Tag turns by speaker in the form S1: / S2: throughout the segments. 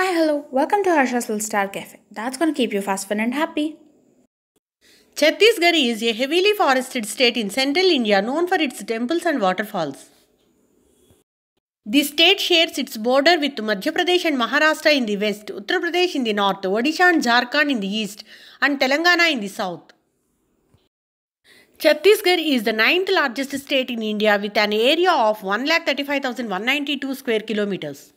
S1: Hi, hello, welcome to Harsha's Little Star Cafe. That's gonna keep you fast, fun, and happy. Chhattisgarh is a heavily forested state in central India known for its temples and waterfalls. The state shares its border with Madhya Pradesh and Maharashtra in the west, Uttar Pradesh in the north, Odisha and Jharkhand in the east, and Telangana in the south. Chhattisgarh is the ninth largest state in India with an area of 1,35,192 square kilometers.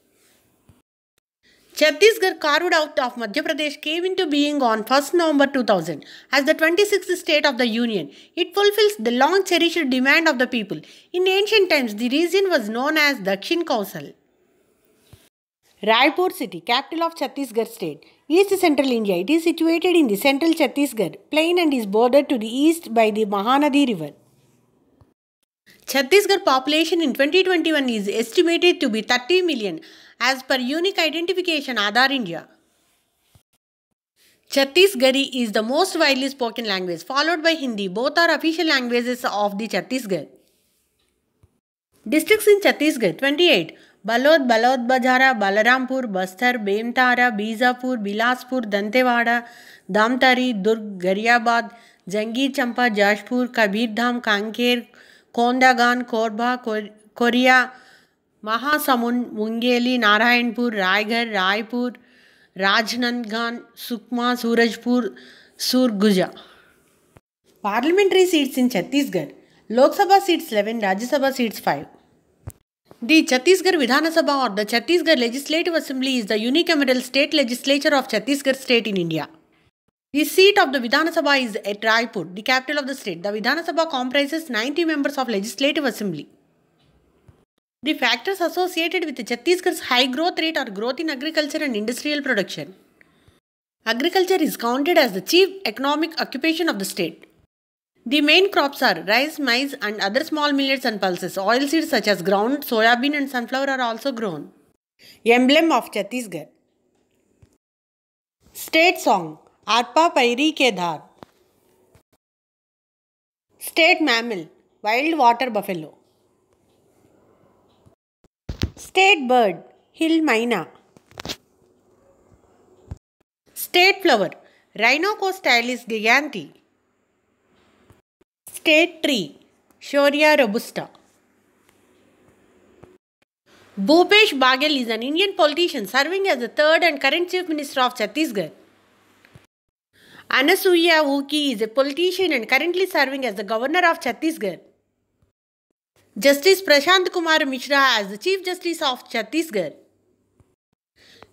S1: Chhattisgarh carved out of Madhya Pradesh came into being on 1st November 2000 as the 26th state of the union. It fulfills the long cherished demand of the people. In ancient times, the region was known as Dakshin Kausal. Raipur city, capital of Chhattisgarh state, East Central India. It is situated in the central Chhattisgarh plain and is bordered to the east by the Mahanadi river. Chhattisgarh population in 2021 is estimated to be 30 million as per unique identification Aadhaar India. Chhattisgarhi is the most widely spoken language followed by Hindi. Both are official languages of the Chhattisgarh. Districts in Chhattisgarh 28 Balod Baloda Bazar Balrampur Bastar Bemetara Bijapur Bilaspur Dantewada Dhamtari Durg Gariabad Janjgir Champa Jajpur Kabirdham Kanker Kondagaon Korba Koriya Mahasamund Mungeli Narayanpur Raigarh Raipur Rajnandgaon Sukma Surajpur Surguja parliamentary seats in Chhattisgarh Lok Sabha seats 11 Rajya Sabha seats 5 The Chhattisgarh Vidhana Sabha or the Chhattisgarh Legislative Assembly is the unicameral state legislature of Chhattisgarh state in India. The seat of the Vidhan Sabha is at Raipur, the capital of the state. The Vidhan Sabha comprises 90 members of Legislative Assembly. The factors associated with Chhattisgarh's high growth rate are growth in agriculture and industrial production. Agriculture is counted as the chief economic occupation of the state. The main crops are rice, maize and other small millets and pulses. Oilseeds such as ground, soybean and sunflower are also grown. Emblem of Chhattisgarh State Song Arpa Pairi ke Dhar state mammal wild water buffalo state bird hill myna state flower Rhynchostylis gigantea state tree Shorea robusta Bhupesh Baghel is an Indian politician serving as the third and current Chief Minister of Chhattisgarh. Anasuya Uki is a politician and currently serving as the governor of Chhattisgarh. Justice Prashant Kumar Mishra as the Chief Justice of Chhattisgarh.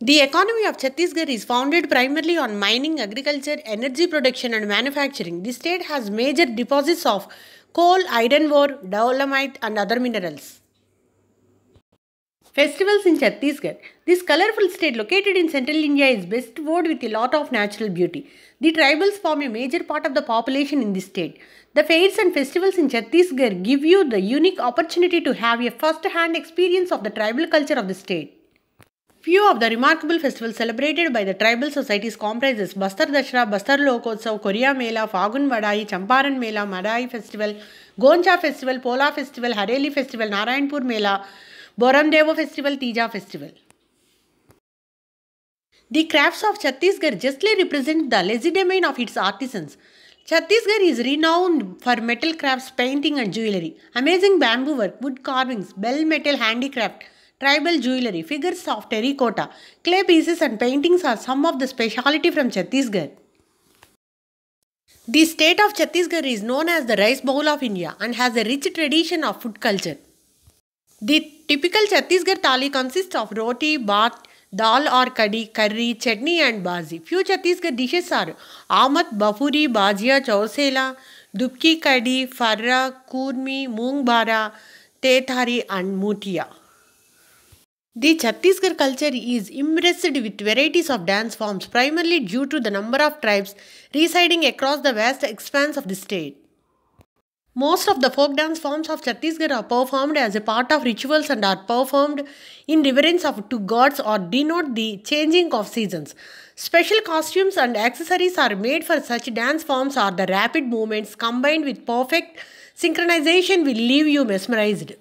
S1: The economy of Chhattisgarh is founded primarily on mining, agriculture, energy production, and manufacturing. The state has major deposits of coal, iron ore, dolomite, and other minerals. Festivals in Chhattisgarh. This colorful state located in central India is bestowed with a lot of natural beauty. The tribals form a major part of the population in this state. The fairs and festivals in Chhattisgarh give you the unique opportunity to have a first-hand experience of the tribal culture of the state. Few of the remarkable festivals celebrated by the tribal societies comprises Bastar Dashra, Bastar Lokotsav, Korea Mela, Fagun Vadai, Champaran Mela, Madai Festival, Goncha Festival, Pola Festival, Hareli Festival, Narayanpur Mela, Boramdevo festival, Tija festival. The crafts of Chhattisgarh justly represent the legerdemain of its artisans. Chhattisgarh is renowned for metal crafts, painting and jewellery. Amazing bamboo work, wood carvings, bell metal handicraft, tribal jewellery, figures of terracotta, clay pieces and paintings are some of the speciality from Chhattisgarh. The state of Chhattisgarh is known as the rice bowl of India and has a rich tradition of food culture. The typical Chhattisgarh thali consists of roti, bhat, dal or kadi, curry, chutney and bhaji. Few Chhattisgarh dishes are amat, bafuri, bajia, chausela, dubki kadi, farra, kurmi, moong bara, tethari and mutia. The Chhattisgarh culture is impressed with varieties of dance forms primarily due to the number of tribes residing across the vast expanse of the state. Most of the folk dance forms of Chhattisgarh are performed as a part of rituals and are performed in reverence of, to gods or denote the changing of seasons. Special costumes and accessories are made for such dance forms or the rapid movements combined with perfect synchronization will leave you mesmerized.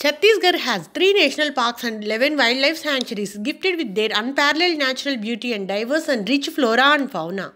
S1: Chhattisgarh has three national parks and 11 wildlife sanctuaries gifted with their unparalleled natural beauty and diverse and rich flora and fauna.